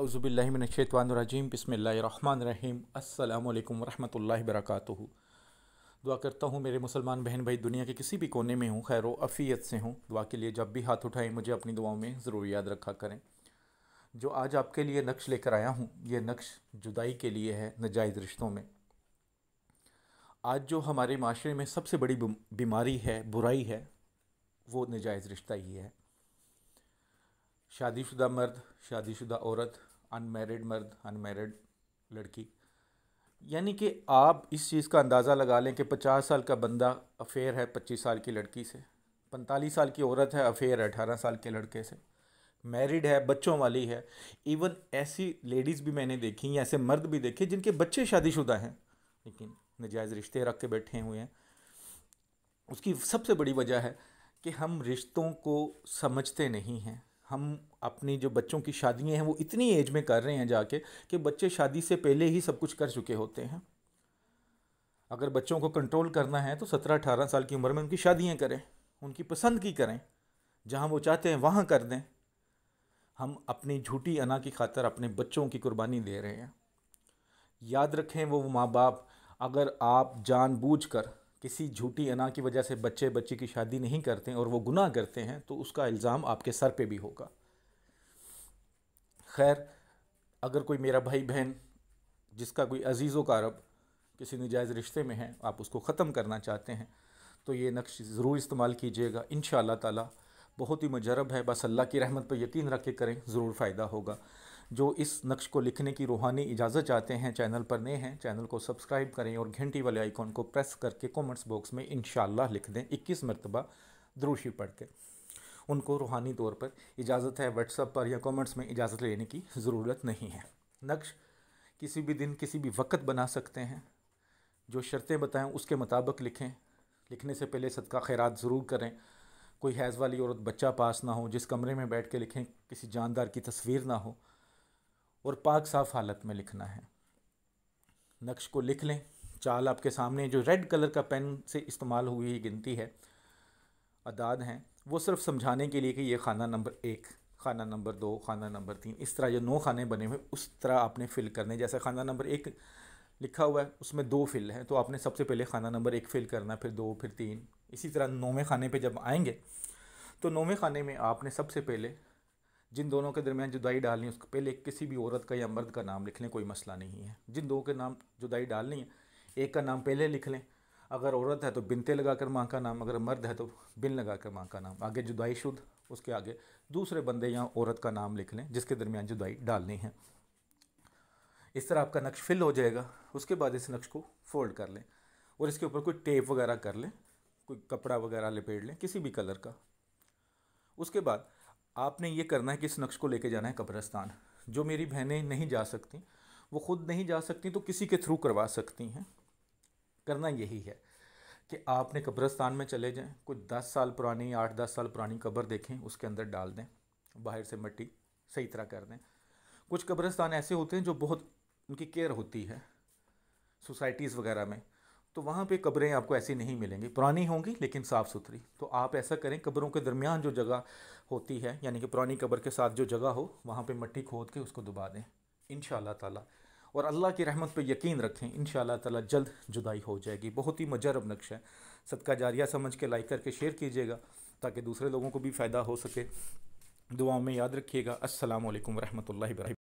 अज़ुबिल्लिमिनशैतवानरजीम बिसमीम अल्लाम वरहमल वर्क दुआ करता हूँ मेरे मुसलमान बहन भाई दुनिया के किसी भी कोने में हूँ खैर अफ़ीत से हूँ दुआ के लिए जब भी हाथ उठाएं मुझे अपनी दुआओं में ज़रूर याद रखा करें जो आज आपके लिए नक्श लेकर आया हूँ ये नक्श जुदाई के लिए है नजायज़ रिश्तों में आज जो हमारे माशरे में सबसे बड़ी बीमारी है बुराई है वो नजायज़ रिश्ता ही है शादीशुदा मर्द शादीशुदा औरत अनमेरिड मर्द अनमेरिड लड़की यानी कि आप इस चीज़ का अंदाज़ा लगा लें कि पचास साल का बंदा अफेयर है पच्चीस साल की लड़की से पैंतालीस साल की औरत है अफेयर है अठारह साल के लड़के से मैरिड है बच्चों वाली है इवन ऐसी लेडीज़ भी मैंने देखी ऐसे मर्द भी देखे जिनके बच्चे शादीशुदा हैं लेकिन नजायज़ रिश्ते रख के बैठे हुए हैं उसकी सबसे बड़ी वजह है कि हम रिश्तों को समझते नहीं हैं हम अपनी जो बच्चों की शादियां हैं वो इतनी एज में कर रहे हैं जाके कि बच्चे शादी से पहले ही सब कुछ कर चुके होते हैं अगर बच्चों को कंट्रोल करना है तो सत्रह अठारह साल की उम्र में उनकी शादियाँ करें उनकी पसंद की करें जहाँ वो चाहते हैं वहाँ कर दें हम अपनी झूठी अना की खातर अपने बच्चों की कुर्बानी दे रहे हैं याद रखें वो माँ बाप अगर आप जानबूझकर किसी झूठी अना की वजह से बच्चे बच्चे की शादी नहीं करते हैं और वो गुनाह करते हैं तो उसका इल्ज़ाम आपके सर पे भी होगा खैर अगर कोई मेरा भाई बहन जिसका कोई अजीज़ो कारब किसी नजायज़ रिश्ते में है आप उसको ख़त्म करना चाहते हैं तो ये नक्श ज़रूर इस्तेमाल कीजिएगा इन ताला बहुत ही मजरब है बस अल्लाह की रहमत पर यकीन रख के करें ज़रूर फ़ायदा होगा जो इस नक्श को लिखने की रूहानी इजाज़त चाहते हैं चैनल पर नए हैं चैनल को सब्सक्राइब करें और घंटी वाले आइकॉन को प्रेस करके कमेंट्स बॉक्स में इन लिख दें इक्कीस मरतबा द्रोशी पढ़ के उनको रूहानी तौर पर इजाज़त है व्हाट्सअप पर या कमेंट्स में इजाज़त लेने की ज़रूरत नहीं है नक्श किसी भी दिन किसी भी वक्त बना सकते हैं जो शर्तें बताएं उसके मुताबिक लिखें लिखने से पहले सदका खैरात ज़रूर करें कोई हैज़ वाली औरत बच्चा पास ना हो जिस कमरे में बैठ के लिखें किसी जानदार की तस्वीर ना हो और पाक साफ हालत में लिखना है नक्श को लिख लें चाल आपके सामने जो रेड कलर का पेन से इस्तेमाल हुई गिनती है अदाद हैं वो सिर्फ समझाने के लिए कि ये खाना नंबर एक खाना नंबर दो खाना नंबर तीन इस तरह जो नौ खाने बने हुए उस तरह आपने फ़िल करने जैसे खाना नंबर एक लिखा हुआ है उसमें दो फिल हैं तो आपने सबसे पहले खाना नंबर एक फिल करना फिर दो फिर तीन इसी तरह नौवें खाने पर जब आएंगे तो नौवें खाने में आपने सबसे पहले जिन दोनों के दरमियान जुदाई डालनी है उसके पहले किसी भी औरत का या मर्द का नाम लिख लें कोई मसला नहीं है जिन दो के नाम जुदाई डालनी है एक का नाम पहले लिख लें अगर औरत है तो बिनते लगा कर माँ का नाम अगर मर्द है तो बिन लगा कर माँ का नाम आगे जुदाई शुद्ध उसके आगे दूसरे बंदे या औरत का नाम लिख लें जिसके दरमियान जुदाई डालनी है इस तरह आपका नक्श फिल हो जाएगा उसके बाद इस नक्श को फोल्ड कर लें और इसके ऊपर कोई टेप वगैरह कर लें कोई कपड़ा वगैरह लपेट लें किसी भी कलर का उसके बाद आपने ये करना है कि इस नक्श को लेके जाना है कब्रस्तान जो मेरी बहनें नहीं जा सकती वो ख़ुद नहीं जा सकती तो किसी के थ्रू करवा सकती हैं करना यही है कि आपने कब्रस्तान में चले जाएं कुछ दस साल पुरानी आठ दस साल पुरानी कब्र देखें उसके अंदर डाल दें बाहर से मिट्टी सही तरह कर दें कुछ कब्रस्तान ऐसे होते हैं जो बहुत उनकी केयर होती है सोसाइटीज़ वगैरह में तो वहाँ पे कब्रें आपको ऐसी नहीं मिलेंगी पुरानी होंगी लेकिन साफ़ सुथरी तो आप ऐसा करें कब्रों के दरमियान जो जगह होती है यानी कि पुरानी कब्र के साथ जो जगह हो वहाँ पे मट्टी खोद के उसको दुबा दें इन ताला और अल्लाह की रहमत पे यकीन रखें इन ताला जल्द जुदाई हो जाएगी बहुत ही मजरब नक्श है सदका जारिया समझ के लाइक करके शेयर कीजिएगा ताकि दूसरे लोगों को भी फ़ायदा हो सके दुआओं में याद रखिएगा असल वरहमल वर्क